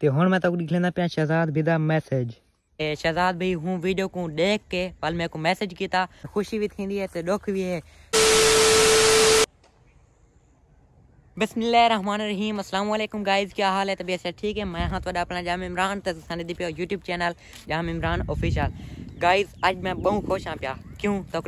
तो हूँ मैं तक लिख लेना पाया शहजाद विदा मैसेज शहजाद भाई हूँ वीडियो को देख के पल मेरे को मैसेज किया खुशी भी थी है दुख भी है बसमान रहीम असलम गाइज़ क्या हाल है तबीयत ठीक है मैं हाँ तो अपना जाम इमरान तो तक YouTube channel Jam Imran official guys आज मैं बहुत खुश हाँ प्या क्यों तो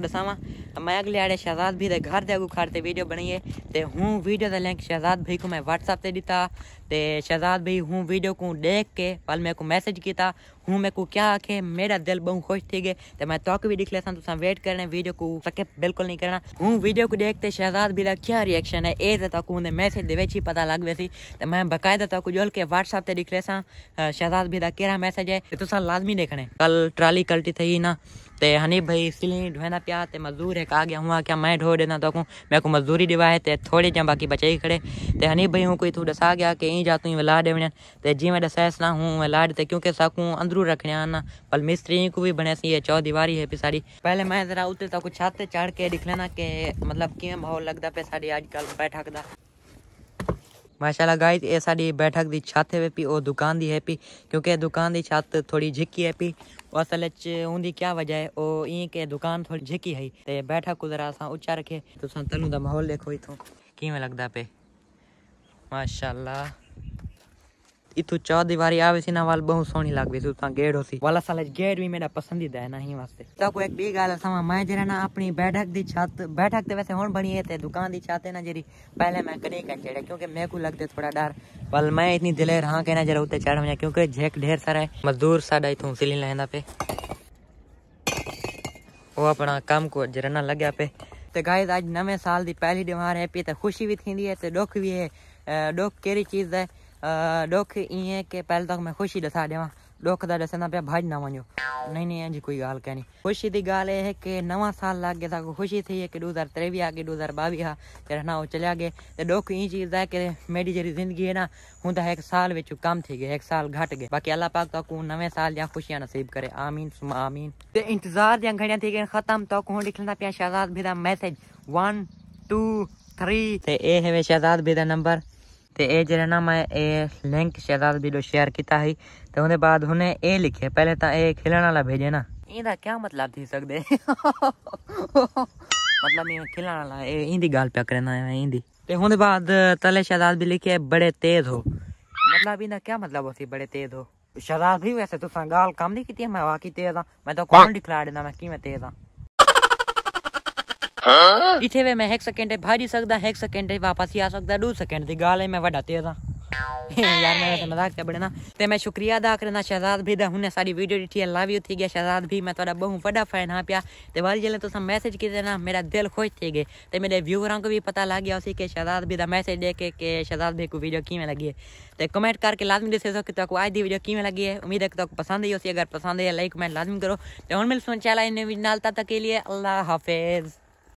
तो मैं अगले आड़े शहजाद भी दे घर दे खड़ते वीडियो बनाइए तो हूँ वीडियो का लिंक शहजाद भाई को मैं वट्सअप से दिता तो शहजाद भाई हूँ वीडियो को देख के पल मेरे को मैसेज किया हूँ मेरे को क्या आखे मेरा दिल बहुत खुश थी गए तो मैं तो भी दिख लिया तुम वेट करना वीडियो को सके बिल्कुल नहीं करना हूँ वीडियो को देखते शहजाद भी क्या रिएक्शन है ये तो तक उन्हें मैसेज दे ही पता लग गए तो मैं बकायदा तक जोल के वट्सअप से दिख लेसा शहजाद भी केरा मैसेज है तो तुम लाजमी देखने कल ट्राली कल्टी थी ना ते हनी भाई इसलिए ढोना पिया ते मजदूर है कहा गया हुआ क्या मैं ढो देना तो मैं को मजदूरी दिवा है ते थोड़े जहाँ बाकी बचे ही खड़े ते हनी भाई हूँ कोई तू दसा गया कि यहीं जा तू लाड वञनि ते मैं दसाइसि ना हूँ लाड ते क्योंकि साकू अंदरू रखने ना पल मिस्त्री को भी बने सी ये चौ दीवारी है पिसारी पहले मैं जरा उतरे तो छत चढ़ के दिख लेना के मतलब कि माहौल लगता पे सारी अजकल बैठक का माशाल्लाह गाइस ਇਹ ਸਾਡੀ ਬੈਠਕ ਦੀ ਛੱਤ ਹੈ ਪੀ ਉਹ ਦੁਕਾਨ ਦੀ ਹੈ ਪੀ ਕਿਉਂਕਿ ਦੁਕਾਨ ਦੀ ਛੱਤ ਥੋੜੀ ਝਿੱਕੀ ਹੈ ਪੀ ਉਹ ਅਸਲ ਚ ਉਹਦੀ ਕੀ ਵਜ੍ਹਾ ਹੈ ਉਹ ਇਹ ਕਿ ਦੁਕਾਨ ਥੋੜੀ ਝਿੱਕੀ ਹੈ ਤੇ ਬੈਠਕ ਕੋ ਜ਼ਰਾ ਸਾਂ ਉੱਚਾ ਰੱਖੇ ਤੁਸੀਂ ਤਲੂ ਦਾ ਮਾਹੌਲ ਦੇਖੋ ਇਥੋਂ ਕਿਵੇਂ ਲੱਗਦਾ ਪੇ ਮਾਸ਼ਾਅੱਲਾ इतु चौदीवारी આવે છે ને વાલ બહુ સોણી લાગવી છે તા ગેડ હોસી વાલા સાલે ગેડ વી મેરા પસંદીદા હે ના હી વાસ્તે તો કો એક બી ગાલ સમા મે જરા ના આપણી બેઠક દી છત બેઠક તે વૈસે હોણ બની હે તે દુકાન દી છાતે ના જરી પહેલે મે કને કન ચડે ક્યોંકે મે वाल मैं इतनी दिलेर हाँ कहना जरा उतने चढ़ में क्योंकि झेक ढेर सारा है मजदूर साडा इतों सिलिन लहना पे वो अपना काम को जरा ना लग्या पे तो गाइस आज नवे साल दी पहली डिमार हैप्पी तो खुशी भी थी है दुख भी है दुख कहिड़ी चीज़ है डोख ये के पहले तक मैं ख़ुशी दसा ॾियां डोख था ॾिसंदा पे भाॼ न वञो नहीं नई अॼु कोई गाल कहनी ख़ुशी की गाल है कि नवा साल लग गया असांखे ख़ुशी थी कि दो हजार त्रेवी आ गए दो हज़ार बवी ॿावीह तेरे ना वो चलिया गए तो डोख ई चीज़ है कि मेरी जी जिंदगी है ना हूँ तो एक साल बच्चे कम थी गए एक साल घट गए बाकी अल्लाह पाक तो नवे साल जहाँ खुशियाँ नसीब करे आमीन सुम आमीन तो इंतजार दिन घड़िया थी गई ख़त्म तो हूँ लिखना पिया शहजाद भी मैसेज वन टू थ्री तो ये है शहजाद भी नंबर तो ਇਹ जो ना मैं ਇਹ लिंक शायद वीडियो शेयर किया ਸੀ तो ਉਹਦੇ बाद ਉਹਨੇ ਇਹ लिखे पहले तो ਇਹ खेलने वाला भेजे ना इंदा क्या मतलब थी सकते मतलब खेलने वाला इंदी गल पे करना है इंदी तो हुंदे बाद तले शायद भी लिखे बड़े तेज हो मतलब इनका क्या मतलब होती बड़े तेज हो शहजाद भी वैसे तुसा गाल कम नहीं की मैं वाकई तेज हाँ मैं तो कौन दिखला देना मैं कि मैं तेज हाँ ਇਥੇ ਵੇ ਮੈਂ 1 ਸੈਕਿੰਡ ਭਾਜੀ ਸਕਦਾ 1 ਸੈਕਿੰਡ ਵਾਪਸ ਹੀ ਆ ਸਕਦਾ 2 ਸੈਕਿੰਡ ਦੀ ਗੱਲ ਹੈ ਮੈਂ ਵੱਡਾ ਤੇਰਾ यार मैं वैसे मजाक कर बड़े ना ते मैं शुक्रिया अदा करना शहजाद भी दा हुने सारी वीडियो दिखी है लव यू थी गया शहजाद भी मैं तोड़ा बहु बड़ा फैन हां पिया ते वाली जल्द तुसा मैसेज की देना मेरा दिल खुश थे गए ते मेरे व्यूवरों को भी पता लग गया उसी के शहजाद भी दा मैसेज देख के, के शहजाद भी को वीडियो की में लगी है ते कमेंट करके लाजमी दे सो कि तो को आज दी वीडियो की में लगी है उम्मीद है कि तुमको पसंद आई होसी अगर पसंद है लाइक कमेंट लाजमी करो ते हुन मिल सुन चला इन नाल तक के लिए अल्लाह हाफिज़